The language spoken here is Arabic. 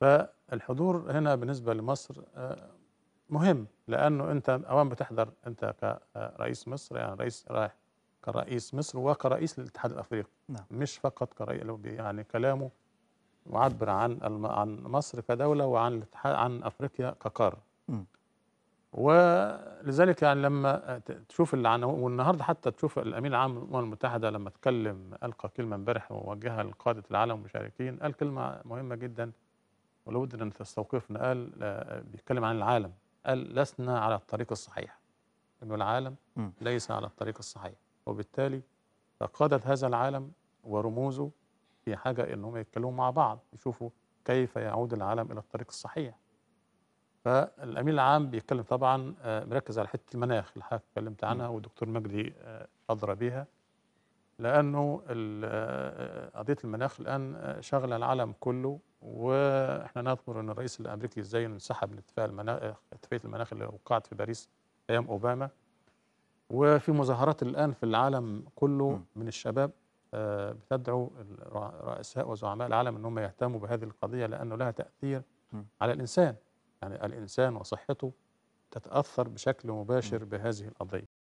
فالحضور هنا بالنسبة لمصر آه، مهم لأنه أنت أوان بتحضر أنت كرئيس مصر يعني رئيس رايح كرئيس مصر وكرئيس الاتحاد الأفريقي نعم. مش فقط كرئيس يعني كلامه معبر عن عن مصر كدولة وعن الاتحاد عن أفريقيا كقارة ولذلك يعني لما تشوف اللي عن والنهارده حتى تشوف الامين العام للامم المتحده لما اتكلم القى كلمه امبارح ووجهها لقاده العالم المشاركين قال كلمه مهمه جدا ولو بدنا نستوقفنا قال آه، بيتكلم عن العالم قال لسنا على الطريق الصحيح انه العالم ليس على الطريق الصحيح وبالتالي فقادة هذا العالم ورموزه في حاجة انهم يتكلموا مع بعض يشوفوا كيف يعود العالم إلى الطريق الصحيح فالأمين العام بيتكلم طبعا آه، مركز على حتة المناخ اللي حضرتك اتكلمت عنها والدكتور مجدي آه، أدرى بيها لأنه قضية المناخ الآن شغلة العالم كله و نذكر ان الرئيس الامريكي ازاي انسحب من اتفاق المناخ اتفاقيه المناخ اللي وقعت في باريس ايام اوباما وفي مظاهرات الان في العالم كله من الشباب آه، بتدعو رؤساء وزعماء العالم ان هم يهتموا بهذه القضيه لانه لها تاثير على الانسان يعني الانسان وصحته تتاثر بشكل مباشر بهذه القضيه